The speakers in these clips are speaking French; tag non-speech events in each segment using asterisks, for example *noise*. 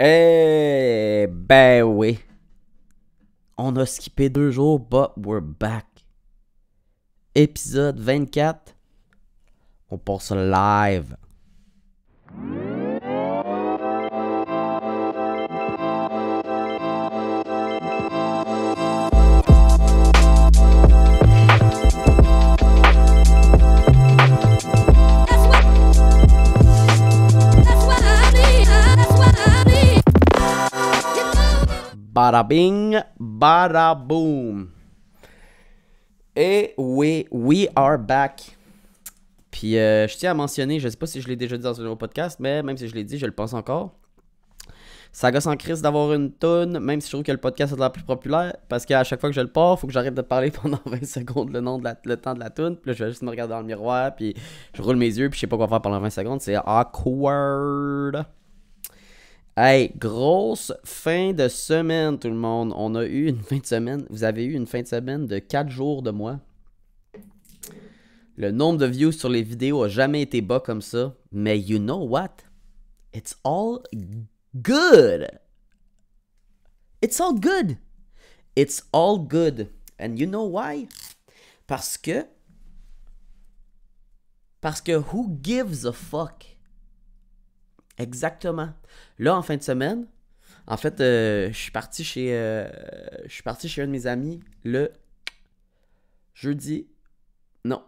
Eh ben oui. On a skippé deux jours, but we're back. Épisode 24. On passe live Bada bing, bada boom. Et oui, we are back. Puis euh, je tiens à mentionner, je sais pas si je l'ai déjà dit dans un autre podcast, mais même si je l'ai dit, je le pense encore. Ça gosse en crise d'avoir une tonne, même si je trouve que le podcast est la plus populaire, parce qu'à chaque fois que je le pars, faut que j'arrête de parler *laughs* pendant 20 secondes le, nom de la, le temps de la tune. Puis là, je vais juste me regarder dans le miroir, puis je roule mes yeux, puis je sais pas quoi faire pendant 20 secondes. C'est awkward. Hey, grosse fin de semaine, tout le monde. On a eu une fin de semaine. Vous avez eu une fin de semaine de 4 jours de mois. Le nombre de views sur les vidéos a jamais été bas comme ça. Mais you know what? It's all good. It's all good. It's all good. And you know why? Parce que. Parce que who gives a fuck? Exactement. Là, en fin de semaine, en fait, euh, je suis parti chez euh, je suis parti chez un de mes amis le jeudi. Non.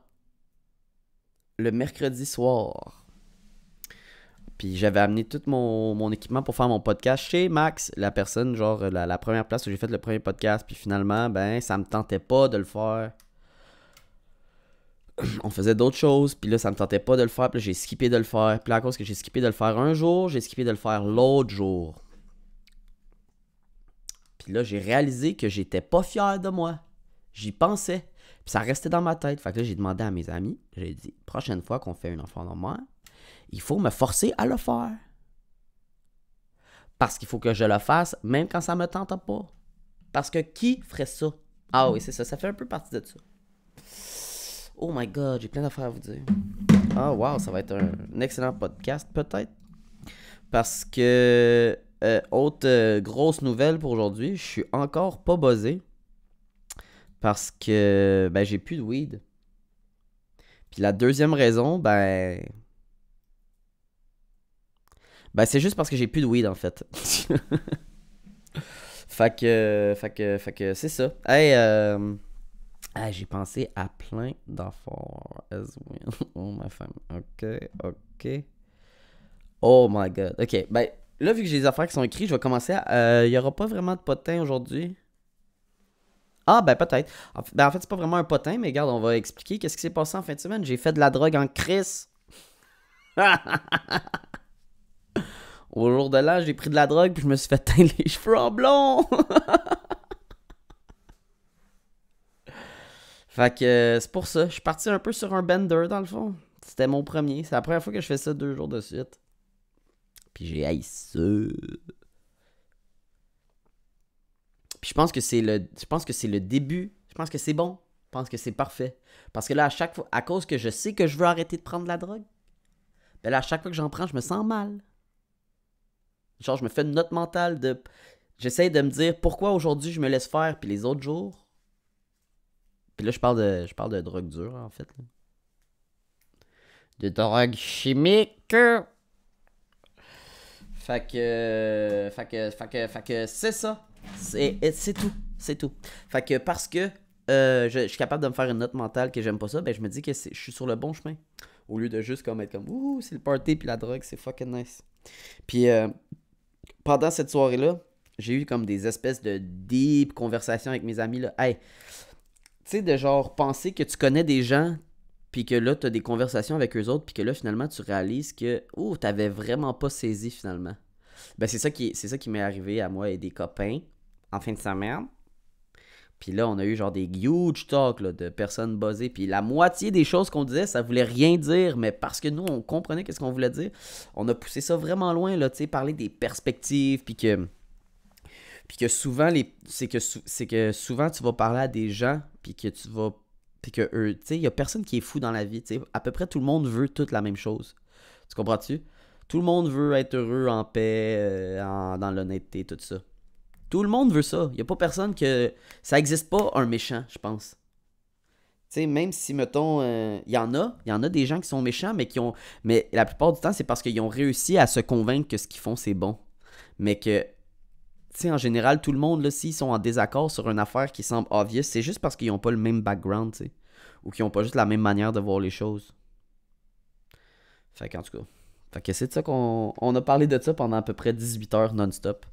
Le mercredi soir. Puis j'avais amené tout mon, équipement pour faire mon podcast chez Max, la personne, genre la, la première place où j'ai fait le premier podcast. Puis finalement, ben, ça me tentait pas de le faire *clears throat* on faisait d'autres choses, puis là, ça me tentait pas de le faire, puis j'ai skippé de le faire. Puis à cause que j'ai skippé de le faire un jour, j'ai skippé de le faire l'autre jour. Puis là, j'ai réalisé que j'étais pas fier de moi. J'y pensais. Puis ça restait dans ma tête. Fait que là, j'ai demandé à mes amis, j'ai dit, prochaine fois qu'on fait une enfant moi, il faut me forcer à le faire. Parce qu'il faut que je le fasse, même quand ça me tente pas. Parce que qui ferait ça? Ah oui, c'est ça. Ça fait un peu partie de ça. Oh my god, j'ai plein d'affaires à vous dire. Ah, oh, wow, ça va être un, excellent podcast, peut-être. Parce que, euh, autre euh, grosse nouvelle pour aujourd'hui, je suis encore pas buzzé. Parce que, ben, j'ai plus de weed. Puis la deuxième raison, ben. Ben, c'est juste parce que j'ai plus de weed, en fait. *laughs* fait que, fait que, fait que, c'est ça. Hey, euh. Ah, j'ai pensé à plein d'affaires *laughs* Oh, ma femme. OK, OK. Oh my god. OK, ben là, vu que j'ai des affaires qui sont écrites, je vais commencer à... Euh, il n'y aura pas vraiment de potin aujourd'hui. Ah, ben peut-être. En fait, ben, en fait c'est pas vraiment un potin, mais regarde, on va expliquer qu'est-ce qui s'est passé en fin de semaine. J'ai fait de la drogue en crise. *laughs* Au jour de là, j'ai pris de la drogue puis je me suis fait teindre les *laughs* cheveux en blond. Fait que euh, c'est pour ça. Je suis parti un peu sur un bender dans le fond. C'était mon premier. C'est la première fois que je fais ça deux jours de suite. Puis j'ai haï ce Puis je pense que c'est le. Je pense que c'est le début. Je pense que c'est bon. Je pense que c'est parfait. Parce que là, à chaque fois, à cause que je sais que je veux arrêter de prendre la drogue, ben là, à chaque fois que j'en prends, je me sens mal. Genre, je me fais une note mentale de. J'essaie de me dire pourquoi aujourd'hui je me laisse faire, puis les autres jours, puis là, je parle de, je parle de drogue dure, en fait. De drogue chimique. Fait que, fait que, fait que, c'est ça. C'est, c'est tout. C'est tout. Fait que parce que euh, je, suis capable de me faire une note mentale que j'aime pas ça, ben je me dis que je suis sur le bon chemin. Au lieu de juste comme être comme Ouh, c'est le party puis la drogue, c'est fucking nice. Puis euh, pendant cette soirée-là, j'ai eu comme des espèces de deep conversations avec mes amis. Là. Hey, tu sais, de genre penser que tu connais des gens, puis que là, tu as des conversations avec eux autres, puis que là, finalement, tu réalises que, oh, t'avais vraiment pas saisi finalement. Ben, c'est ça qui, c'est ça qui m'est arrivé à moi et des copains en fin de semaine. Puis là, on a eu genre des huge talks là, de personnes buzzées. Puis la moitié des choses qu'on disait, ça voulait rien dire. Mais parce que nous, on comprenait qu'est-ce qu'on voulait dire, on a poussé ça vraiment loin, là, tu sais, parler des perspectives. Puis que puis que souvent, les... c'est que, c'est que souvent, tu vas parler à des gens, puis que tu vas. Puis que eux, tu sais, il n'y a personne qui est fou dans la vie. tu sais À peu près tout le monde veut toute la même chose. Tu comprends-tu? Tout le monde veut être heureux, en paix, euh, dans l'honnêteté, tout ça. Tout le monde veut ça. Il n'y a pas personne que. Ça n'existe pas un méchant, je pense. Tu sais, même si, mettons, il euh, y en a, il y en a des gens qui sont méchants, mais qui ont. Mais la plupart du temps, c'est parce qu'ils ont réussi à se convaincre que ce qu'ils font, c'est bon. Mais que sais, en général, tout le monde, là, s'ils sont en désaccord sur une affaire qui semble obvious, c'est juste parce qu'ils n'ont pas le même background, tu Ou qu'ils n'ont pas juste la même manière de voir les choses. Fait qu'en tout cas. Fait que c'est de ça qu'on on a parlé de ça pendant à peu près 18 heures non-stop.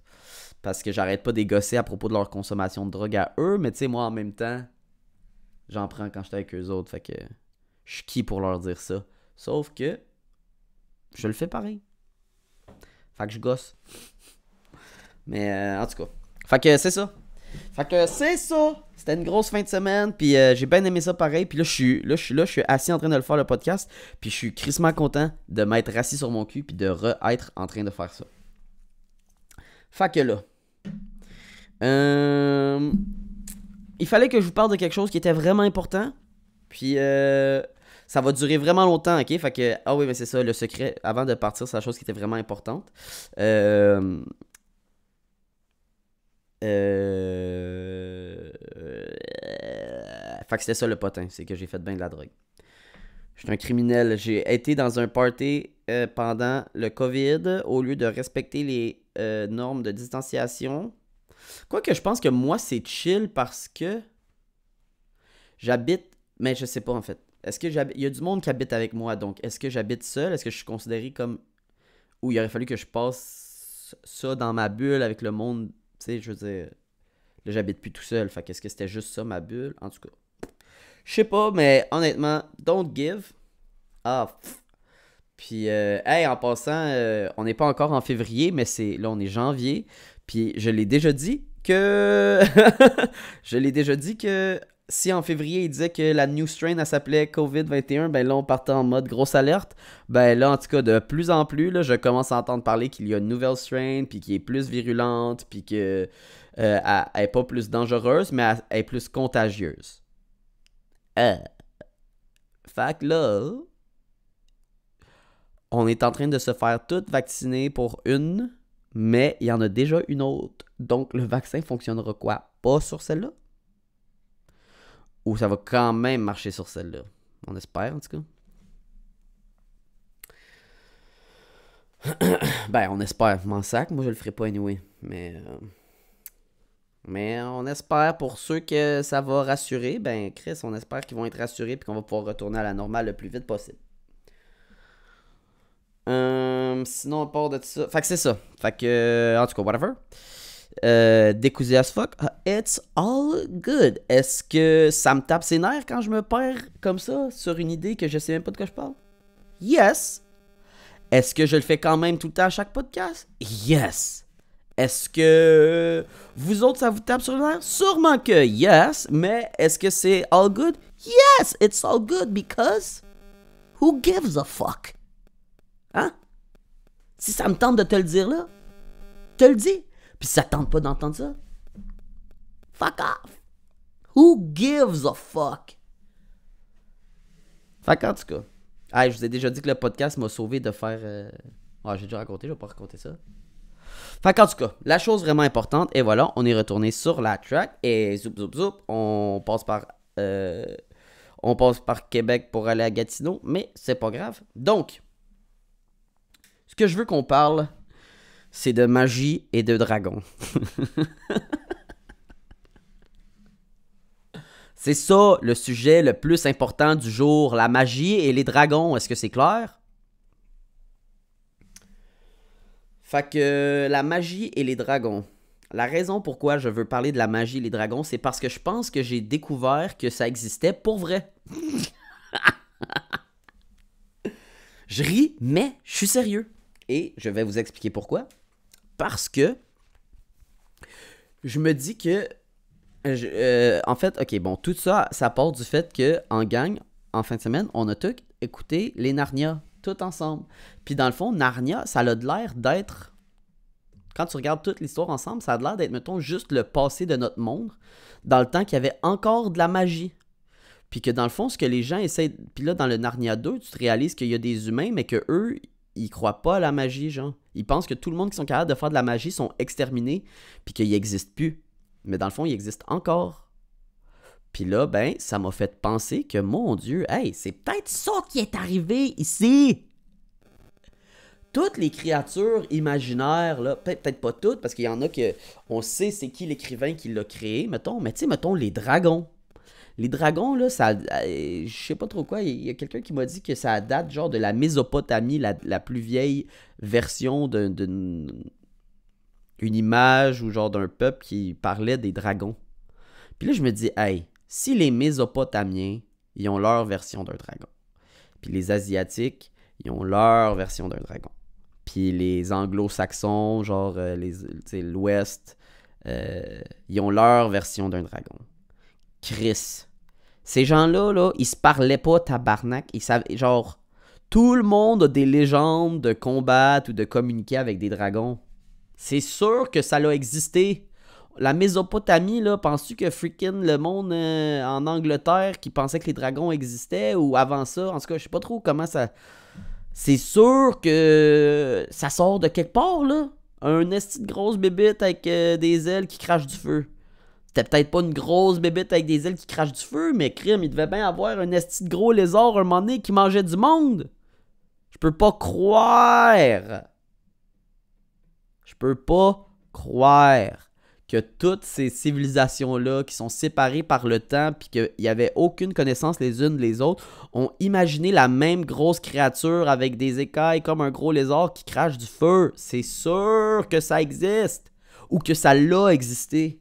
Parce que j'arrête pas d'égosser à propos de leur consommation de drogue à eux, mais tu sais, moi en même temps, j'en prends quand j'étais avec eux autres. Fait que je suis qui pour leur dire ça? Sauf que je le fais pareil. Fait que je gosse. Mais euh, en tout cas. Fait que c'est ça. Fait que c'est ça. C'était une grosse fin de semaine. Puis euh, j'ai bien aimé ça pareil. Puis là, je suis là, je suis là, je suis assis en train de le faire le podcast. Puis je suis crissement content de m'être assis sur mon cul puis de re-être en train de faire ça. Fait que là. Euh, il fallait que je vous parle de quelque chose qui était vraiment important. Puis ça va durer vraiment longtemps, ok? Fait que. Ah oui, mais c'est ça, le secret. Avant de partir, c'est la chose qui était vraiment importante. Euh euh... Fait que c'était ça le potin, c'est que j'ai fait bien de la drogue. Je suis un criminel. J'ai été dans un party euh, pendant le COVID au lieu de respecter les euh, normes de distanciation. Quoique je pense que moi c'est chill parce que j'habite, mais je sais pas en fait. Est-ce que j'habite. Il y a du monde qui habite avec moi, donc est-ce que j'habite seul? Est-ce que je suis considéré comme. Ou il aurait fallu que je passe ça dans ma bulle avec le monde sais, je veux dire, là, j'habite plus tout seul. Fait qu'est-ce que c'était juste ça, ma bulle? En tout cas, je sais pas, mais honnêtement, don't give. Ah, Puis, euh, hey, en passant, euh, on n'est pas encore en février, mais c'est là, on est janvier. Puis, je l'ai déjà dit que. *laughs* je l'ai déjà dit que si en février, il disait que la new strain, elle s'appelait COVID-21, ben là, on partait en mode grosse alerte. Ben là, en tout cas, de plus en plus, là, je commence à entendre parler qu'il y a une nouvelle strain, puis qui est plus virulente, puis qu'elle euh, n'est pas plus dangereuse, mais elle, est plus contagieuse. Euh. Fait que là, on est en train de se faire toutes vacciner pour une, mais il y en a déjà une autre. Donc, le vaccin fonctionnera quoi? Pas sur celle-là? ou ça va quand même marcher sur celle-là. On espère, en tout cas. *coughs* ben, on espère. mon sac, moi je le ferai pas anyway. Mais. Euh, mais on espère pour ceux que ça va rassurer, ben Chris, on espère qu'ils vont être rassurés et qu'on va pouvoir retourner à la normale le plus vite possible. Euh, sinon, on part de ça. Fait que c'est ça. Fait que, en tout cas, whatever. Euh, décousé as fuck. Ah, it's all good. Est-ce que ça me tape ses nerfs quand je me perds comme ça sur une idée que je sais même pas de quoi je parle? Yes. Est-ce que je le fais quand même tout le temps à chaque podcast? Yes. Est-ce que vous autres, ça vous tape sur nerfs? Sûrement que yes, mais est-ce que c'est all good? Yes, it's all good because who gives a fuck? Hein? Si ça me tente de te le dire là, te le dis. Puis ça tente pas d'entendre ça. Fuck off. Who gives a fuck? Fait qu'en tout cas, ah, je vous ai déjà dit que le podcast m'a sauvé de faire. Euh... j'ai déjà raconter, je vais pas raconter ça. Fait qu'en tout cas, la chose vraiment importante, et voilà, on est retourné sur la track et zoup zoup zoup, on passe par. Euh, on passe par Québec pour aller à Gatineau, mais c'est pas grave. Donc, ce que je veux qu'on parle, c'est de magie et de dragon. c'est ça le sujet le plus important du jour, la magie et les dragons. Est-ce que c'est clair? Fait que euh, la magie et les dragons. La raison pourquoi je veux parler de la magie et les dragons, c'est parce que je pense que j'ai découvert que ça existait pour vrai. *laughs* je ris, mais je suis sérieux. Et je vais vous expliquer pourquoi parce que je me dis que. Euh, en fait, ok, bon, tout ça, ça part du fait que en gang, en fin de semaine, on a tout écouté les Narnia, tout ensemble. Puis dans le fond, Narnia, ça a de l'air d'être. Quand tu regardes toute l'histoire ensemble, ça a l'air d'être, mettons, juste le passé de notre monde, dans le temps qu'il y avait encore de la magie. Puis que dans le fond, ce que les gens essayent. Puis là, dans le Narnia 2, tu te réalises qu'il y a des humains, mais que eux, ils croient pas à la magie, genre. Ils pensent que tout le monde qui sont capables de faire de la magie sont exterminés, puis qu'il n'existent plus. Mais dans le fond, il existe encore. Puis là, ben, ça m'a fait penser que, mon Dieu, hey, c'est peut-être ça qui est arrivé ici! Toutes les créatures imaginaires, là, peut-être pas toutes, parce qu'il y en a que on sait c'est qui l'écrivain qui l'a créé, mettons, mais tu sais, mettons les dragons. Les dragons, là, ça. Euh, je sais pas trop quoi. Il y a quelqu'un qui m'a dit que ça date genre de la Mésopotamie, la, plus vieille version d'une une image ou genre d'un peuple qui parlait des dragons. Puis là, je me dis, hey, si les Mésopotamiens, ils ont leur version d'un dragon. Puis les Asiatiques, ils ont leur version d'un dragon. Puis les Anglo-Saxons, genre euh, l'Ouest, euh, ils ont leur version d'un dragon. Chris. Ces gens-là, là, ils se parlaient pas tabarnak. Ils savaient, genre, tout le monde a des légendes de combattre ou de communiquer avec des dragons. C'est sûr que ça l'a existé. La Mésopotamie, là, penses-tu que freaking le monde euh, en Angleterre qui pensait que les dragons existaient ou avant ça? En tout cas, je sais pas trop comment ça. C'est sûr que ça sort de quelque part, là. Un esti de grosse bébite avec euh, des ailes qui crachent du feu. C'était peut-être pas une grosse bébête avec des ailes qui crachent du feu, mais crime, il devait bien avoir un esti de gros lézard un moment qui mangeait du monde. Je peux pas croire. Je peux pas croire que toutes ces civilisations-là qui sont séparées par le temps puis qu'il n'y avait aucune connaissance les unes des autres ont imaginé la même grosse créature avec des écailles comme un gros lézard qui crache du feu. C'est sûr que ça existe ou que ça l'a existé.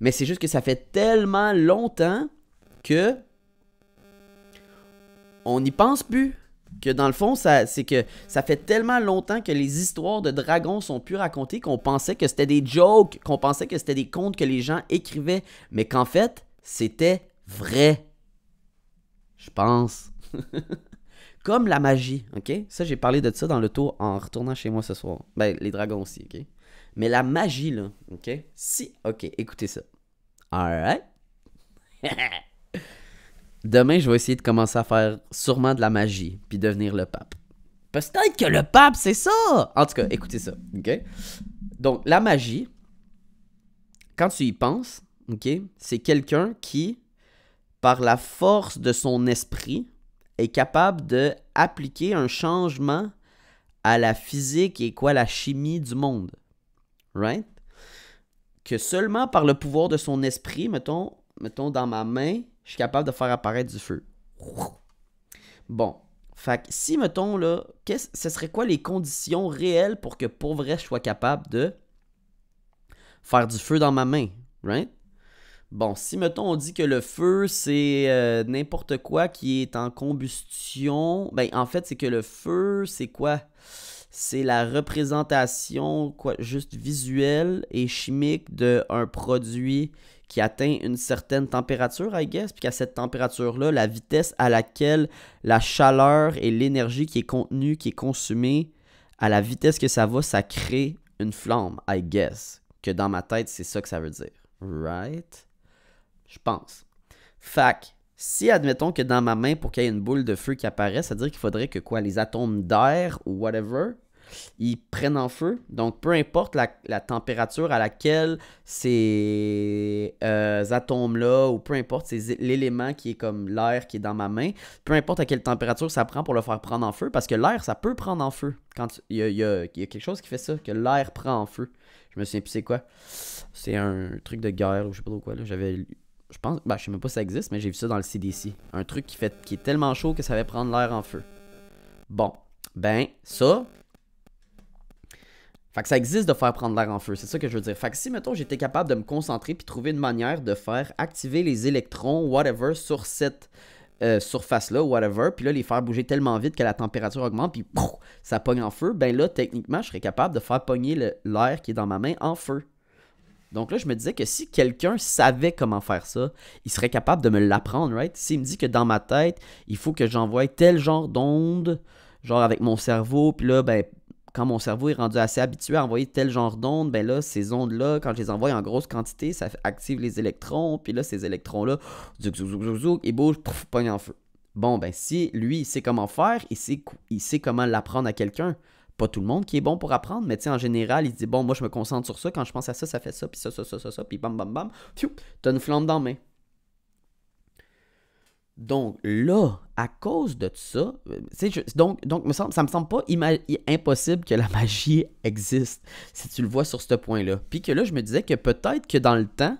Mais c'est juste que ça fait tellement longtemps que on n'y pense plus. Que dans le fond, ça, c'est que ça fait tellement longtemps que les histoires de dragons sont plus racontées qu'on pensait que c'était des jokes, qu'on pensait que c'était des contes que les gens écrivaient, mais qu'en fait, c'était vrai. Je pense. *laughs* Comme la magie, ok? Ça, j'ai parlé de ça dans le tour en retournant chez moi ce soir. Ben, les dragons aussi, ok? Mais la magie, là, OK? Si, OK, écoutez ça. Alright? *laughs* Demain, je vais essayer de commencer à faire sûrement de la magie, puis devenir le pape. Peut-être que le pape, c'est ça! En tout cas, écoutez ça, OK? Donc, la magie, quand tu y penses, OK? C'est quelqu'un qui, par la force de son esprit, est capable de appliquer un changement à la physique et quoi la chimie du monde. Que seulement par le pouvoir de son esprit, mettons, mettons dans ma main, je suis capable de faire apparaître du feu. Bon. Fait si, mettons, là, quest -ce, ce serait quoi les conditions réelles pour que pour vrai je sois capable de faire du feu dans ma main, right? Bon, si, mettons, on dit que le feu, c'est euh, n'importe quoi qui est en combustion, ben, en fait, c'est que le feu, c'est quoi? c'est la représentation quoi, juste visuelle et chimique d'un produit qui atteint une certaine température, I guess, puis qu'à cette température-là, la vitesse à laquelle la chaleur et l'énergie qui est contenue, qui est consommée, à la vitesse que ça va, ça crée une flamme, I guess. Que dans ma tête, c'est ça que ça veut dire. Right? Je pense. Fac, si, admettons que dans ma main, pour qu'il y ait une boule de feu qui apparaisse, c'est-à-dire qu'il faudrait que quoi, les atomes d'air ou whatever, ils prennent en feu. Donc, peu importe la, température à laquelle ces euh, atomes-là, ou peu importe l'élément qui est comme l'air qui est dans ma main, peu importe à quelle température ça prend pour le faire prendre en feu, parce que l'air, ça peut prendre en feu. Quand il y, a, quelque chose qui fait ça, que l'air prend en feu. Je me souviens plus c'est quoi. C'est un truc de guerre, ou je sais pas trop quoi. J'avais je pense, bah je sais même pas si ça existe, mais j'ai vu ça dans le CDC. Un truc qui, fait, qui est tellement chaud que ça va prendre l'air en feu. Bon, ben, ça. Fait que ça existe de faire prendre l'air en feu, c'est ça que je veux dire. Fait que si, mettons, j'étais capable de me concentrer puis trouver une manière de faire activer les électrons, whatever, sur cette euh, surface-là, whatever, puis là, les faire bouger tellement vite que la température augmente, puis ça pogne en feu, ben là, techniquement, je serais capable de faire pogner l'air qui est dans ma main en feu. Donc là, je me disais que si quelqu'un savait comment faire ça, il serait capable de me l'apprendre, right? S'il me dit que dans ma tête, il faut que j'envoie tel genre d'onde, genre avec mon cerveau, puis là, ben, quand mon cerveau est rendu assez habitué à envoyer tel genre d'onde, ben là, ces ondes-là, quand je les envoie en grosse quantité, ça active les électrons, puis là, ces électrons-là, zouk, zouk, zouk, zouk, ils bougent, pouf, en feu. Bon, ben si lui, il sait comment faire, il sait, il sait comment l'apprendre à quelqu'un pas tout le monde qui est bon pour apprendre, mais tu sais, en général, il dit bon, moi je me concentre sur ça, quand je pense à ça, ça fait ça, puis ça, ça, ça, ça, ça, puis bam, bam, bam, tu as une flamme dans la main. Donc là, à cause de ça, euh, je, donc, donc ça me semble pas impossible que la *laughs* magie existe, si tu le vois sur ce point-là. Puis que là, je me disais que peut-être que dans le temps,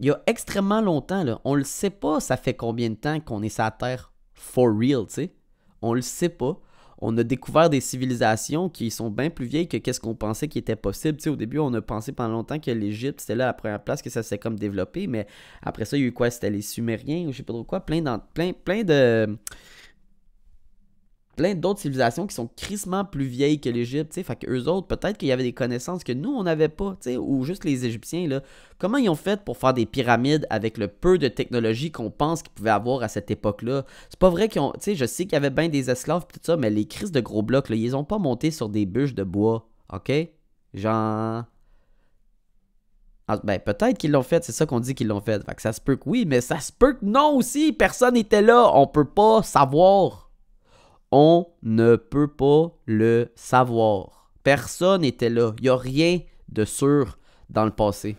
il y a extrêmement longtemps, là, on le sait pas, ça fait combien de temps qu'on est sur la Terre for real, tu sais. On le sait pas on a découvert des civilisations qui sont bien plus vieilles que qu'est-ce qu'on pensait qui était possible. Tu sais, au début, on a pensé pendant longtemps que l'Égypte, c'était là la première place que ça s'est comme développé, mais après ça, il y a eu quoi C'était les Sumériens ou je sais pas trop quoi, plein, plein, plein de plein d'autres civilisations qui sont crissement plus vieilles que l'Égypte, tu sais, fait eux autres, peut-être qu'il y avait des connaissances que nous, on n'avait pas, tu sais, ou juste les Égyptiens, là. Comment ils ont fait pour faire des pyramides avec le peu de technologie qu'on pense qu'ils pouvaient avoir à cette époque-là? C'est pas vrai qu'ils ont, tu sais, je sais qu'il y avait bien des esclaves tout ça, mais les crises de gros blocs, là, ils ont pas monté sur des bûches de bois, ok? Genre... ben, peut-être qu'ils l'ont fait, c'est ça qu'on dit qu'ils l'ont fait. Fait que ça se peut que oui, mais ça se peut que non aussi, personne n'était là, on peut pas savoir on ne peut pas le savoir. Personne n'était là. Il n'y a rien de sûr dans le passé.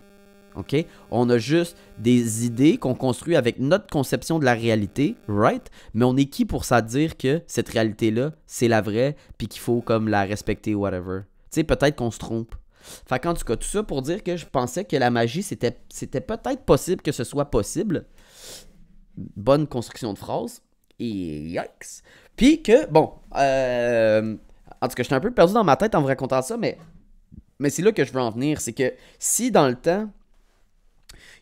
OK? On a juste des idées qu'on construit avec notre conception de la réalité, right? Mais on est qui pour ça dire que cette réalité-là, c'est la vraie, puis qu'il faut comme la respecter, whatever. Tu sais, peut-être qu'on se trompe. Fait qu'en tout cas, tout ça pour dire que je pensais que la magie, c'était peut-être possible que ce soit possible. Bonne construction de phrase. Yikes. Puis que, bon, euh, en tout cas, j'étais un peu perdu dans ma tête en vous racontant ça, mais, mais c'est là que je veux en venir. C'est que si dans le temps,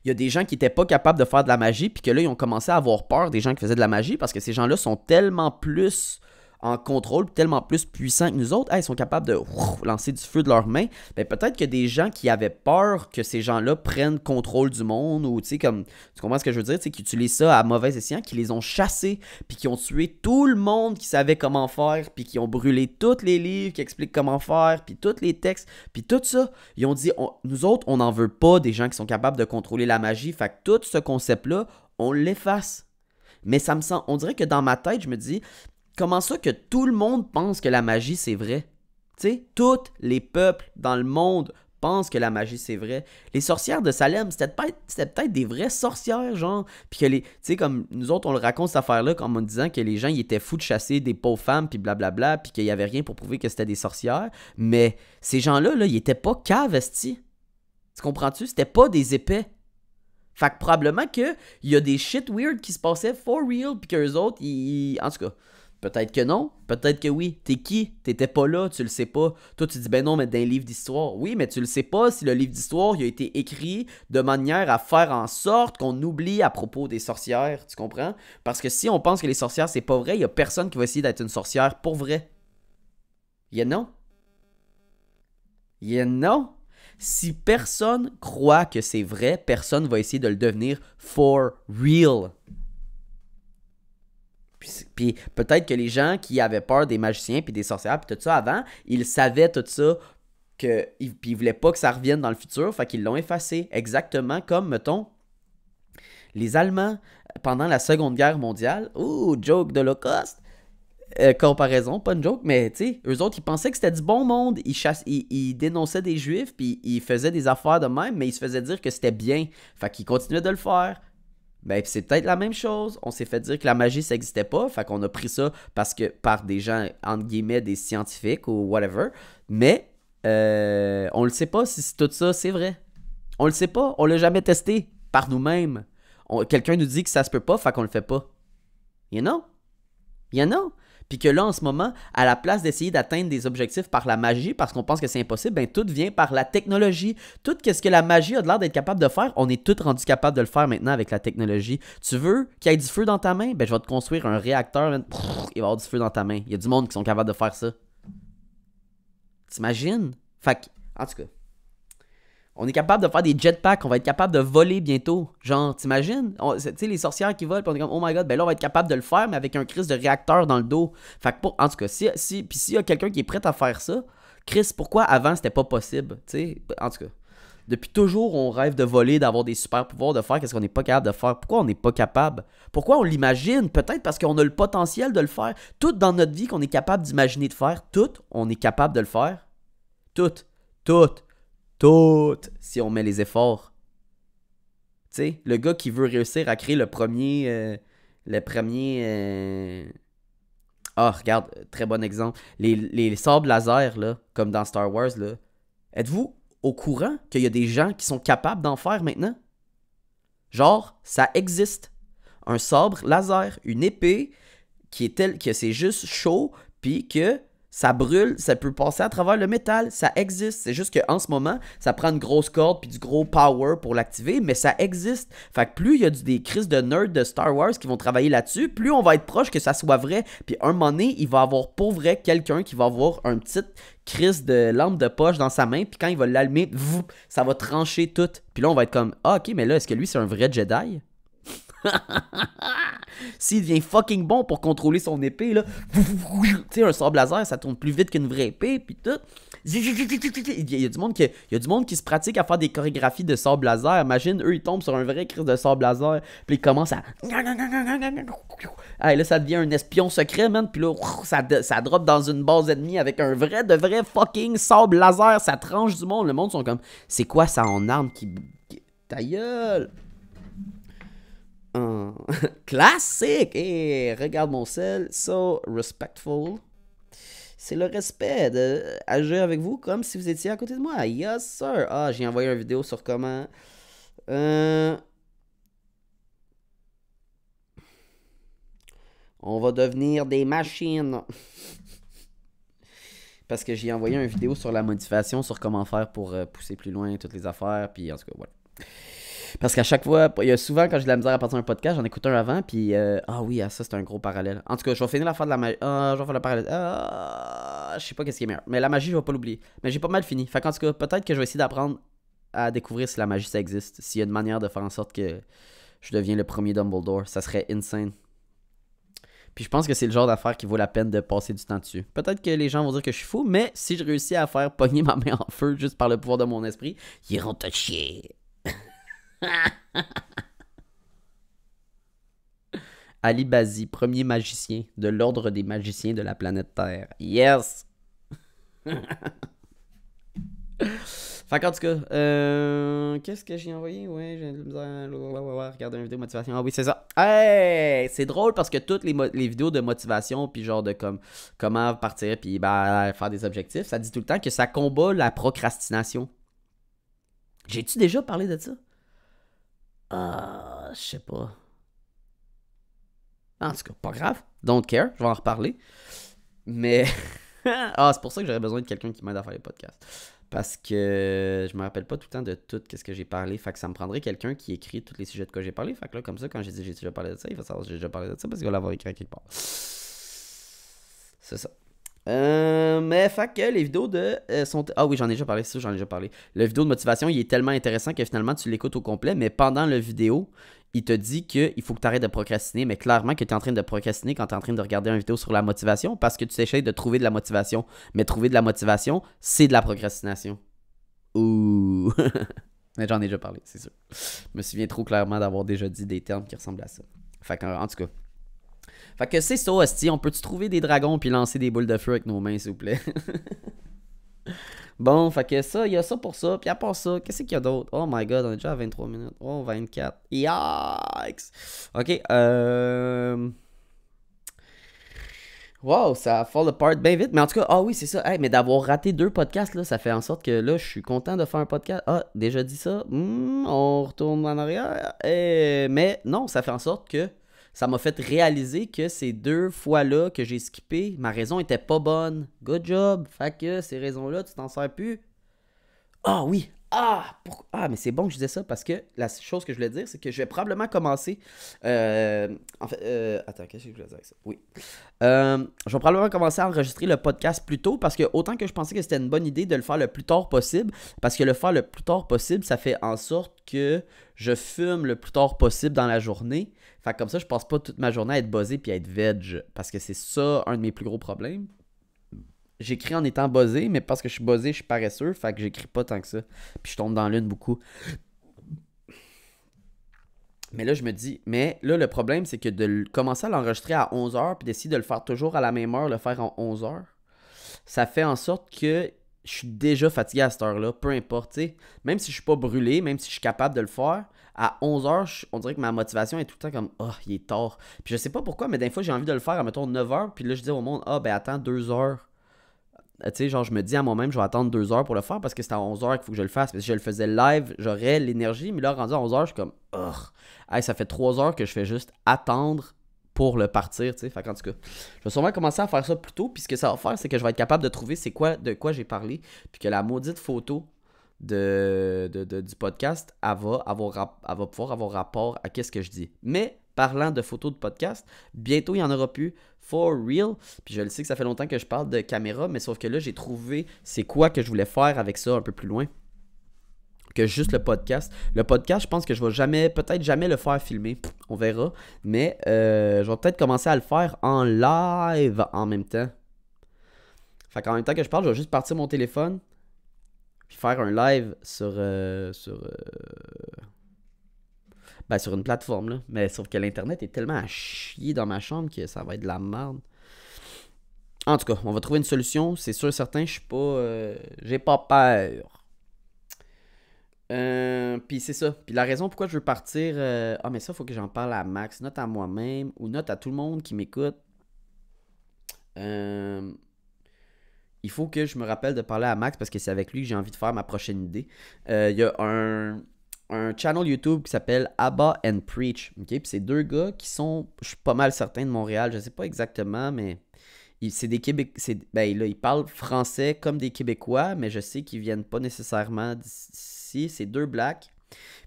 il y a des gens qui étaient pas capables de faire de la magie, puis que là, ils ont commencé à avoir peur des gens qui faisaient de la magie, parce que ces gens-là sont tellement plus en contrôle, tellement plus puissant que nous autres, ils sont capables de lancer du feu de leurs mains. Ben, peut-être que des gens qui avaient peur que ces gens-là prennent contrôle du monde, ou tu sais, comme, tu comprends ce que je veux dire, tu sais, qui utilisent ça à mauvais escient, qui les ont chassés, puis qui ont tué tout le monde qui savait comment faire, puis qui ont brûlé tous les livres qui expliquent comment faire, puis tous les textes, puis tout ça. Ils ont dit, nous autres, on n'en veut pas des gens qui sont capables de contrôler la magie, fait que tout ce concept-là, on l'efface. Mais ça me sent, on dirait que dans ma tête, je me dis, Comment ça que tout le monde pense que la magie c'est vrai? Tu sais, tous les peuples dans le monde pensent que la magie c'est vrai. Les sorcières de Salem, c'était peut-être des vraies sorcières, genre. Puis que les. Tu sais, comme nous autres, on le raconte cette affaire-là comme en disant que les gens, ils étaient fous de chasser des pauvres femmes, puis blablabla, puis qu'il n'y avait rien pour prouver que c'était des sorcières. Mais ces gens-là, là, ils étaient pas cavestis. Tu comprends-tu? C'était pas des épais. Fait que probablement qu'il y a des shit weird qui se passaient for real, puis qu'eux autres, ils. En tout cas. Peut-être que non, peut-être que oui. T'es qui T'étais pas là, tu le sais pas. Toi, tu dis ben non, mais d'un livre d'histoire. Oui, mais tu le sais pas si le livre d'histoire a été écrit de manière à faire en sorte qu'on oublie à propos des sorcières. Tu comprends Parce que si on pense que les sorcières c'est pas vrai, il y a personne qui va essayer d'être une sorcière pour vrai. Il a non. Il a non. Si personne croit que c'est vrai, personne va essayer de le devenir for real. Puis, peut-être que les gens qui avaient peur des magiciens puis des sorcières puis tout ça avant, ils savaient tout ça que ils, puis voulaient pas que ça revienne dans le futur, fait qu'ils l'ont effacé exactement comme mettons les Allemands pendant la Seconde Guerre mondiale. Ouh, joke de l'Holocauste. Euh, comparaison, pas une joke, mais tu sais, eux autres, ils pensaient que c'était du bon monde. Ils, ils, dénonçaient des juifs, puis ils faisaient des affaires de même, mais ils se faisaient dire que c'était bien. Fait qu'ils continuaient de le faire ben c'est peut-être la même chose. On s'est fait dire que la magie, ça n'existait pas. Fait qu'on a pris ça parce que par des gens, entre guillemets, des scientifiques ou whatever. Mais euh, on le sait pas si tout ça, c'est vrai. On le sait pas. On l'a jamais testé par nous-mêmes. Quelqu'un nous dit que ça se peut pas, fait qu'on le fait pas. You know? You know? Puis que là, en ce moment, à la place d'essayer d'atteindre des objectifs par la magie, parce qu'on pense que c'est impossible, ben tout vient par la technologie. Tout ce que la magie a l'air d'être capable de faire, on est tous rendus capables de le faire maintenant avec la technologie. Tu veux qu'il y ait du feu dans ta main? Ben, je vais te construire un réacteur. et il va y avoir du feu dans ta main. Il y a du monde qui sont capables de faire ça. T'imagines? Fait que, en tout cas. On est capable de faire des jetpacks, on va être capable de voler bientôt. Genre, t'imagines? Tu sais, les sorcières qui volent, puis on est comme, oh my god, ben là, on va être capable de le faire, mais avec un crise de réacteur dans le dos. Fait que en tout cas, si, si, puis s'il y a quelqu'un qui est prêt à faire ça, Chris, pourquoi avant c'était pas possible? Tu sais, en tout cas. Depuis toujours, on rêve de voler, d'avoir des super pouvoirs, de faire qu'est-ce qu'on n'est pas capable de faire. Pourquoi on n'est pas capable Pourquoi on l'imagine Peut-être parce qu'on a le potentiel de le faire. Tout dans notre vie qu'on est capable d'imaginer de faire, tout, on est capable de le faire. Tout, tout, tout, si on met les efforts. Tu sais, le gars qui veut réussir à créer le premier. Euh, le premier. Euh, ah, regarde, très bon exemple. Les, sabres laser, là, comme dans Star Wars, là. Êtes-vous au courant qu'il y a des gens qui sont capables d'en faire maintenant? Genre, ça existe. Un sabre laser, une épée qui est telle que c'est juste chaud, puis que ça brûle, ça peut passer à travers le métal, ça existe. C'est juste qu'en ce moment, ça prend une grosse corde puis du gros power pour l'activer, mais ça existe. Fait que plus il y a des crises de nerds de Star Wars qui vont travailler là-dessus, plus on va être proche que ça soit vrai. Puis un moment donné, il va avoir pour vrai quelqu'un qui va avoir un petit crise de lampe de poche dans sa main, puis quand il va l'allumer, ça va trancher tout. Puis là, on va être comme, ah ok, mais là, est-ce que lui, c'est un vrai Jedi? *laughs* S'il devient fucking bon pour contrôler son épée, là, *laughs* tu sais, un sable laser, ça tourne plus vite qu'une vraie épée, puis tout. Il y, a du monde qui, se pratique à faire des chorégraphies de sort laser. Imagine, eux, ils tombent sur un vrai crise de sort Blazer puis ils commencent à. là, ça devient un espion secret, man, puis là, ça, ça drop dans une base ennemie avec un vrai, de vrai fucking sort laser. Ça tranche du monde. Le monde sont comme, c'est quoi ça en arme qui. Ta gueule! *laughs* classique. Et regarde mon sel, so respectful. C'est le respect d'agir avec vous comme si vous étiez à côté de moi. Yes, sir. Ah, j'ai envoyé une vidéo sur comment. Euh, on va devenir des machines. *laughs* Parce que j'ai envoyé une vidéo sur la motivation, sur comment faire pour euh, pousser plus loin toutes les affaires. Puis en tout cas, voilà. Parce qu'à chaque fois, il y a souvent quand j'ai de la misère à partir d'un podcast, j'en écoute un avant, puis euh, ah oui, ah, ça c'est un gros parallèle. En tout cas, je vais finir la fin de la magie. Ah, je vais faire le parallèle. Ah, je sais pas qu'est-ce qui est meilleur. Mais la magie, je vais pas l'oublier. Mais j'ai pas mal fini. Fait qu'en tout cas, peut-être que je vais essayer d'apprendre à découvrir si la magie ça existe. S'il y a une manière de faire en sorte que je deviens le premier Dumbledore, ça serait insane. Puis je pense que c'est le genre d'affaire qui vaut la peine de passer du temps dessus. Peut-être que les gens vont dire que je suis fou, mais si je réussis à faire pogner ma main en feu juste par le pouvoir de mon esprit, ils iront te chier. *laughs* Ali Bazi, premier magicien de l'ordre des magiciens de la planète Terre. Yes! *laughs* fait qu'en tout cas, euh, qu'est-ce que j'ai envoyé? Ouais, j'ai regarder une vidéo motivation. Ah oui, c'est ça. Hey! C'est drôle parce que toutes les, vidéos de motivation, puis genre de comme comment partir, puis bah, faire des objectifs, ça dit tout le temps que ça combat la procrastination. J'ai-tu déjà parlé de ça? Ah, je sais pas. En tout cas, pas grave. Don't care, je vais en reparler. Mais. *laughs* ah, c'est pour ça que j'aurais besoin de quelqu'un qui m'aide à faire les podcasts. Parce que je me rappelle pas tout le temps de tout ce que j'ai parlé. Fait que ça me prendrait quelqu'un qui écrit tous les sujets de quoi j'ai parlé. Fait que là, comme ça, quand j'ai dit j'ai déjà parlé de ça, il va savoir que j'ai déjà parlé de ça parce qu'il va l'avoir écrit à quelque part. C'est ça. Euh, mais fait que les vidéos de euh, sont ah oui j'en ai déjà parlé c'est sûr j'en ai déjà parlé le vidéo de motivation il est tellement intéressant que finalement tu l'écoutes au complet mais pendant le vidéo il te dit il faut que tu arrêtes de procrastiner mais clairement que tu es en train de procrastiner quand tu es en train de regarder une vidéo sur la motivation parce que tu essayes de trouver de la motivation mais trouver de la motivation c'est de la procrastination ouh *laughs* mais j'en ai déjà parlé c'est sûr je me souviens trop clairement d'avoir déjà dit des termes qui ressemblent à ça fait qu'en en tout cas fait que c'est ça, Asti. On peut-tu trouver des dragons puis lancer des boules de feu avec nos mains, s'il vous plaît? *laughs* bon, fait que ça, il y a ça pour ça. Puis à part ça, qu'est-ce qu'il y a d'autre? Oh my god, on est déjà à 23 minutes. Oh, 24. Yikes! Ok, euh... Wow, ça fall apart bien vite. Mais en tout cas, ah oui, c'est ça. mais d'avoir raté deux podcasts, là, ça fait en sorte que là, je suis content de faire un podcast. Ah, déjà dit ça. Hmm, on retourne en arrière. Eh, mais non, ça fait en sorte que ça m'a fait réaliser que ces deux fois-là que j'ai skippé, ma raison était pas bonne. Good job. Fait que ces raisons-là, tu t'en sers plus. Ah oui. Ah, ah mais c'est bon que je disais ça parce que la chose que je voulais dire, c'est que je vais probablement commencer. Euh, en fait, euh, attends, qu'est-ce que je voulais dire ça? Oui. Euh, je vais probablement commencer à enregistrer le podcast plus tôt parce que autant que je pensais que c'était une bonne idée de le faire le plus tard possible, parce que le faire le plus tard possible, ça fait en sorte que je fume le plus tard possible dans la journée. Fait comme ça, je passe pas toute ma journée à être buzzé puis à être veg. Parce que c'est ça un de mes plus gros problèmes. J'écris en étant buzzé, mais parce que je suis buzzé, je suis paresseux. Fait que j'écris pas tant que ça. Puis je tombe dans l'une beaucoup. Mais là, je me dis, mais là, le problème, c'est que de commencer à l'enregistrer à 11h, puis d'essayer de le faire toujours à la même heure, le faire en 11h, ça fait en sorte que je suis déjà fatigué à cette heure-là, peu importe. sais Même si je suis pas brûlé, même si je suis capable de le faire, à 11h, on dirait que ma motivation est tout le temps comme oh, il est tard. Puis je sais pas pourquoi, mais des fois j'ai envie de le faire à mettons 9h, puis là je dis au monde "Ah ben attends 2 » euh, Tu sais, genre je me dis à moi-même je vais attendre 2 h pour le faire parce que c'est à 11h qu'il faut que je le fasse, Mais si je le faisais live, j'aurais l'énergie, mais là rendu à 11h, je suis comme "Oh, ça fait 3 h que je fais juste attendre." pour le partir, tu sais. en tout cas, je vais sûrement commencer à faire ça plus tôt. Puis ce que ça va faire, c'est que je vais être capable de trouver c'est quoi de quoi j'ai parlé. Puis que la maudite photo de, du podcast, elle va, avoir, va pouvoir avoir rapport à qu'est-ce que je dis. Mais parlant de photos de podcast, bientôt il n'y en aura plus. For real. Puis je le sais que ça fait longtemps que je parle de caméra, mais sauf que là, j'ai trouvé c'est quoi que je voulais faire avec ça un peu plus loin que juste le podcast. Le podcast, je pense que je vais jamais, peut-être jamais le faire filmer. On verra. Mais euh, je vais peut-être commencer à le faire en live en même temps. Fait qu'en même temps que je parle, je vais juste partir mon téléphone, faire un live sur. Euh, euh, ben, sur une plateforme, là. Mais sauf que l'Internet est tellement à chier dans ma chambre que ça va être de la merde. En tout cas, on va trouver une solution. C'est sûr, certain, je suis pas. Euh, j'ai pas peur. puis c'est ça. Puis la raison pourquoi je veux partir. ah, mais ça, faut que j'en parle à Max, note à moi-même ou note à tout le monde qui m'écoute il faut que je me rappelle de parler à Max parce que c'est avec lui que j'ai envie de faire ma prochaine idée. Euh, il y a un, un channel YouTube qui s'appelle Abba and Preach. c'est deux gars qui sont, je suis pas mal certain, de Montréal. Je sais pas exactement, mais c'est des ben, là, ils parlent français comme des Québécois, mais je sais qu'ils viennent pas nécessairement d'ici. C'est deux blacks.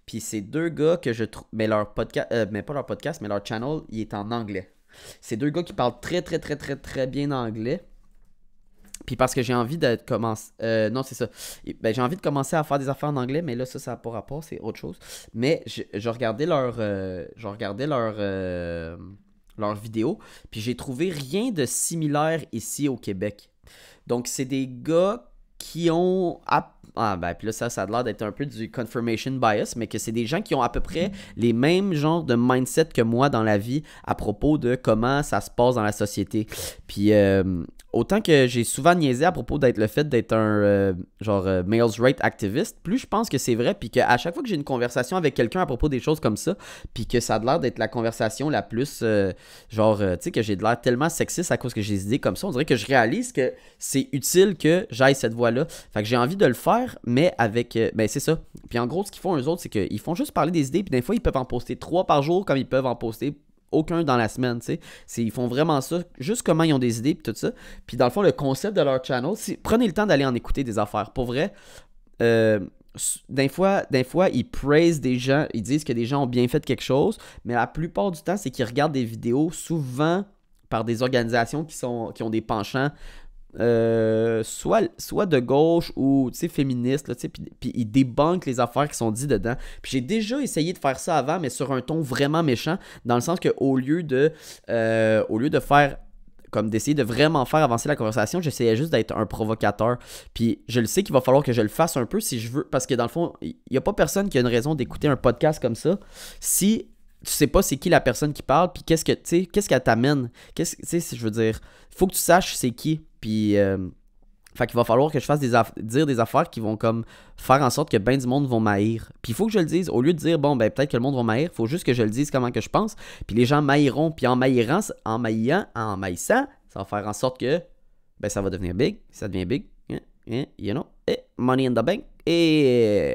Puis c'est deux gars que je trouve. Mais leur podcast. Euh, mais pas leur podcast, mais leur channel, il est en anglais. C'est deux gars qui parlent très, très, très, très, très bien anglais. Puis parce que j'ai envie de commencer. Euh, non, c'est ça. Ben, j'ai envie de commencer à faire des affaires en anglais, mais là, ça, ça n'a pas rapport, c'est autre chose. Mais je, regardais leur. je regardais leur. Euh, euh, leur vidéo, puis j'ai trouvé rien de similaire ici au Québec. Donc, c'est des gars qui ont. ah, ben, puis là, ça, ça a l'air d'être un peu du confirmation bias, mais que c'est des gens qui ont à peu près les mêmes genres de mindset que moi dans la vie à propos de comment ça se passe dans la société. Puis. Euh, autant que j'ai souvent niaisé à propos d'être le fait d'être un euh, genre euh, males right activiste, plus je pense que c'est vrai, puis qu'à chaque fois que j'ai une conversation avec quelqu'un à propos des choses comme ça, puis que ça a l'air d'être la conversation la plus euh, genre, tu sais, que j'ai de l'air tellement sexiste à cause que j'ai des idées comme ça, on dirait que je réalise que c'est utile que j'aille cette voie-là. Fait que j'ai envie de le faire, mais avec. ben, c'est ça. Puis en gros, ce qu'ils font eux autres, c'est qu'ils font juste parler des idées, puis des fois, ils peuvent en poster trois par jour, comme ils peuvent en poster aucun dans la semaine, tu sais. Ils font vraiment ça, juste comment ils ont des idées, puis tout ça. Puis dans le fond, le concept de leur channel, prenez le temps d'aller en écouter des affaires. Pour vrai, euh, d'un fois, fois, ils praisent des gens, ils disent que des gens ont bien fait quelque chose, mais la plupart du temps, c'est qu'ils regardent des vidéos souvent par des organisations qui, sont, qui ont des penchants euh, soit, soit de gauche ou féministe, puis il débanque les affaires qui sont dites dedans. Puis j'ai déjà essayé de faire ça avant, mais sur un ton vraiment méchant, dans le sens que au lieu de, euh, lieu de faire comme d'essayer de vraiment faire avancer la conversation, j'essayais juste d'être un provocateur. Puis je le sais qu'il va falloir que je le fasse un peu si je veux, parce que dans le fond, il n'y a pas personne qui a une raison d'écouter un podcast comme ça si tu sais pas c'est qui la personne qui parle, puis qu'est-ce que tu sais, qu'est-ce qu'elle t'amène, qu'est-ce tu sais, je veux dire, faut que tu saches c'est qui, puis euh, qu'il va falloir que je fasse des dire des affaires qui vont comme faire en sorte que ben du monde vont m'haïr. Puis il faut que je le dise au lieu de dire bon ben peut-être que le monde va m'haïr, faut juste que je le dise comment que je pense, puis les gens m'haïront, puis en m'haïrant, en maillant, en maïssant, ça va faire en sorte que ben ça va devenir big, ça devient big, hein, hein, you know, eh, money in the bank, et. Euh,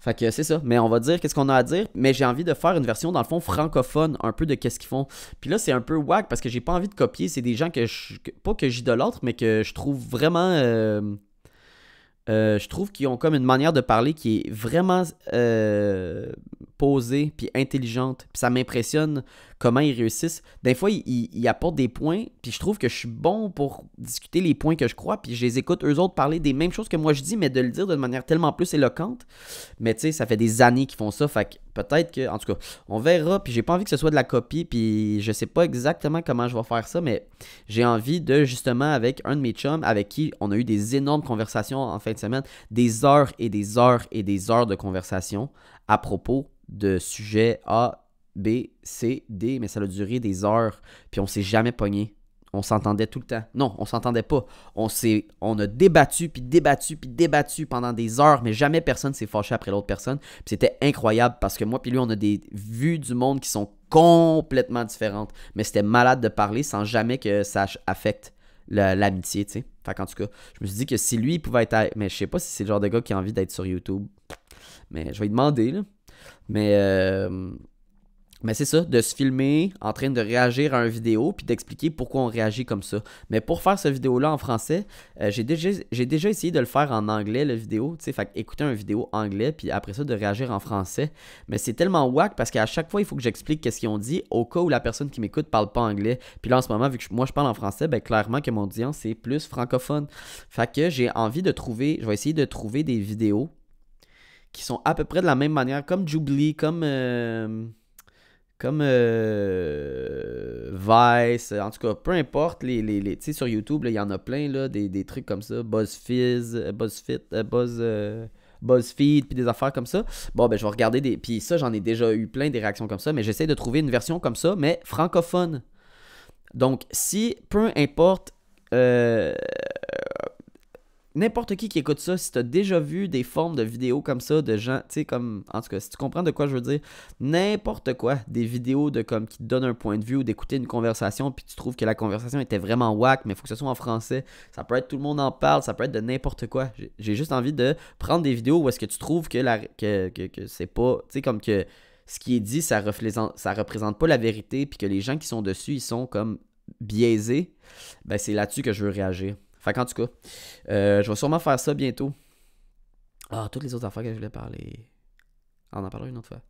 fait que c'est ça. Mais on va dire qu'est-ce qu'on a à dire. Mais j'ai envie de faire une version, dans le fond, francophone, un peu de qu'est-ce qu'ils font. Puis là, c'est un peu wack parce que j'ai pas envie de copier. C'est des gens que je. Pas que j'idolâtre, mais que je trouve vraiment. Euh, euh, je trouve qu'ils ont comme une manière de parler qui est vraiment euh, posée puis intelligente. Puis ça m'impressionne comment ils réussissent. Des fois, ils, ils, apportent des points, puis je trouve que je suis bon pour discuter les points que je crois, puis je les écoute eux autres parler des mêmes choses que moi je dis, mais de le dire de manière tellement plus éloquente. Mais tu sais, ça fait des années qu'ils font ça, fait que peut-être que, en tout cas, on verra. Puis j'ai pas envie que ce soit de la copie. Puis je sais pas exactement comment je vais faire ça, mais j'ai envie de justement avec un de mes chums, avec qui on a eu des énormes conversations en fin de semaine, des heures et des heures et des heures de conversation à propos de sujets A, B, C, D, mais ça a duré des heures. Puis on s'est jamais pogné on s'entendait tout le temps. Non, on s'entendait pas. On s'est, on a débattu, puis débattu, puis débattu pendant des heures, mais jamais personne s'est fâché après l'autre personne. c'était incroyable parce que moi puis lui, on a des vues du monde qui sont complètement différentes. Mais c'était malade de parler sans jamais que ça affecte l'amitié, tu sais. Enfin, en tout cas, je me suis dit que si lui, pouvait être... Mais je sais pas si c'est le genre de gars qui a envie d'être sur YouTube. Mais je vais lui demander, là. Mais... Euh, mais c'est ça, de se filmer en train de réagir à une vidéo, puis d'expliquer pourquoi on réagit comme ça. Mais pour faire cette vidéo-là en français, euh, j'ai déjà, déjà, essayé de le faire en anglais, la vidéo, tu sais, écouter une vidéo anglais, puis après ça, de réagir en français. Mais c'est tellement whack parce qu'à chaque fois, il faut que j'explique qu'est-ce qu'ils ont dit au cas où la personne qui m'écoute parle pas anglais. Puis là, en ce moment, vu que moi, je parle en français, ben clairement que mon audience est plus francophone. Fait que j'ai envie de trouver, je vais essayer de trouver des vidéos qui sont à peu près de la même manière, comme Jubilee, comme... Euh, comme euh, Vice, euh, en tout cas, peu importe, les, les, tu sais, sur YouTube, il y en a plein, là, des, trucs comme ça, BuzzFizz, euh, BuzzFit, Buzz... BuzzFeed, puis des affaires comme ça. Bon, ben, je vais regarder des. Puis ça, j'en ai déjà eu plein des réactions comme ça, mais j'essaie de trouver une version comme ça, mais francophone. Donc, si, peu importe euh, n'importe qui qui écoute ça, si tu as déjà vu des formes de vidéos comme ça, de gens, tu sais, comme, en tout cas, si tu comprends de quoi je veux dire, n'importe quoi, des vidéos de comme qui te donnent un point de vue ou d'écouter une conversation, puis tu trouves que la conversation était vraiment whack, mais il faut que ce soit en français, ça peut être tout le monde en parle, ça peut être de n'importe quoi. J'ai juste envie de prendre des vidéos où est-ce que tu trouves que, la, que, que, c'est pas, tu sais, comme que ce qui est dit, ça représente, ça représente pas la vérité, puis que les gens qui sont dessus, ils sont comme biaisés, ben c'est là-dessus que je veux réagir. Fait qu'en tout cas, euh, je vais sûrement faire ça bientôt. Ah, toutes les autres affaires que je voulais parler. on en parlera une autre fois.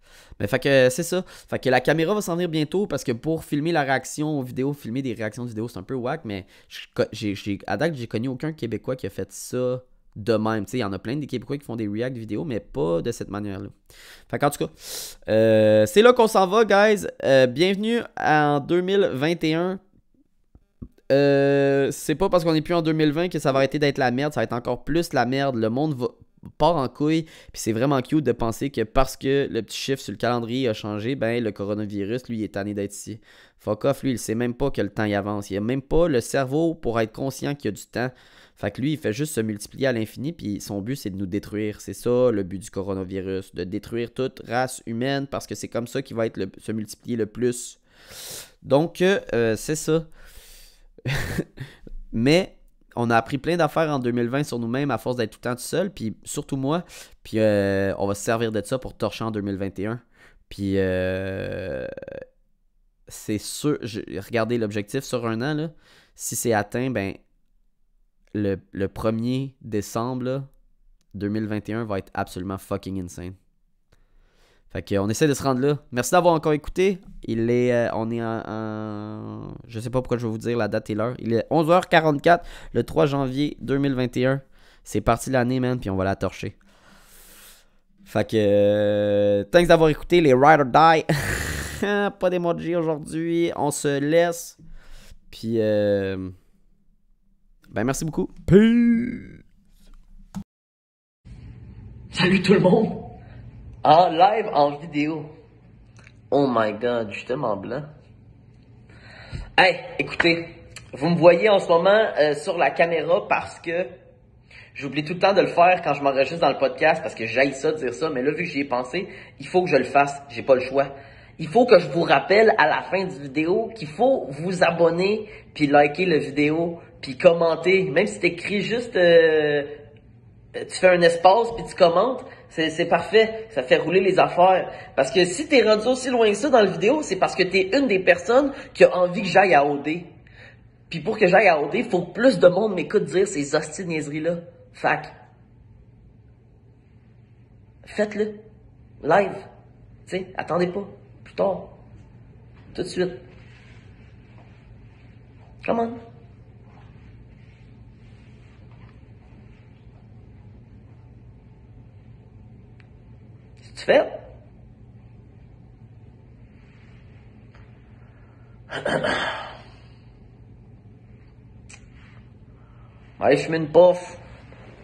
Mais fait que euh, c'est ça. Fait que la caméra va s'en venir bientôt parce que pour filmer la réaction aux vidéos, filmer des réactions de vidéo, c'est un peu whack, mais j'ai, j'ai, à date, j'ai connu aucun Québécois qui a fait ça de même. Tu sais, Il y en a plein des Québécois qui font des react vidéo, mais pas de cette manière-là. Fait qu'en tout cas, euh, c'est là qu'on s'en va, guys. bienvenue en 2021 euh, c'est pas parce qu'on est plus en 2020 que ça va arrêter d'être la merde, ça va être encore plus la merde. Le monde va, part en couille. Puis c'est vraiment cute de penser que parce que le petit chiffre sur le calendrier a changé, ben le coronavirus, lui, il est tanné d'être ici. Fuck off, lui, il sait même pas que le temps y avance. Il a même pas le cerveau pour être conscient qu'il y a du temps. Fait que lui, il fait juste se multiplier à l'infini, puis son but, c'est de nous détruire. C'est ça le but du coronavirus, de détruire toute race humaine, parce que c'est comme ça qu'il va être se multiplier le plus. Donc, euh, c'est ça. *laughs* Mais on a appris plein d'affaires en 2020 sur nous-mêmes à force d'être tout le temps tout seul, puis surtout moi. Puis euh, on va se servir de ça pour torcher en 2021. Puis euh, c'est sûr, regardez l'objectif sur un an, là, si c'est atteint, ben le, 1er décembre 2021 va être absolument fucking insane. Fait qu'on essaie de se rendre là. Merci d'avoir encore écouté. Il est, euh, on est en, Je sais pas pourquoi je vais vous dire la date et l'heure. Il est 11h44 le 3 janvier 2021. C'est parti l'année, man, puis on va la torcher. Fait que... Euh, thanks d'avoir écouté les Ride Die. *laughs* pas d'emoji aujourd'hui. On se laisse. Puis... Euh, ben merci beaucoup. Peace! Salut tout le monde en ah, live, en vidéo. Oh my god, je suis tellement blanc. Hey, écoutez, vous me voyez en ce moment euh, sur la caméra parce que j'oublie tout le temps de le faire quand je m'enregistre dans le podcast parce que j'aille ça de dire ça, mais là, vu que j'y ai pensé, il faut que je le fasse. J'ai pas le choix. Il faut que je vous rappelle à la fin du vidéo qu'il faut vous abonner, puis liker le vidéo, puis commenter. Même si t'écris juste, euh, tu fais un espace, puis tu commentes, c'est parfait. Ça fait rouler les affaires. Parce que si t'es rendu aussi loin que ça dans la vidéo, c'est parce que t'es une des personnes qui a envie que j'aille à OD. Puis pour que j'aille à OD, faut que plus de monde m'écoute dire ces hosties niaiseries-là. Fac. Faites-le. Live. sais, attendez pas. Plus tard. Tout de suite. Come on. mets une pof.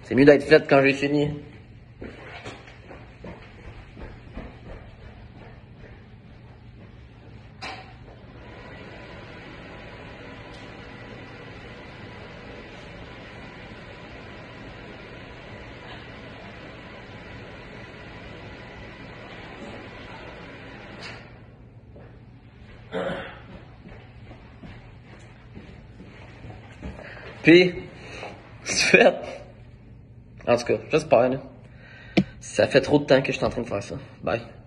C'est mieux d'être fait quand j'ai fini. c'est fait. En tout cas, j'espère. Ça fait trop de temps que je suis en train de faire ça. Bye.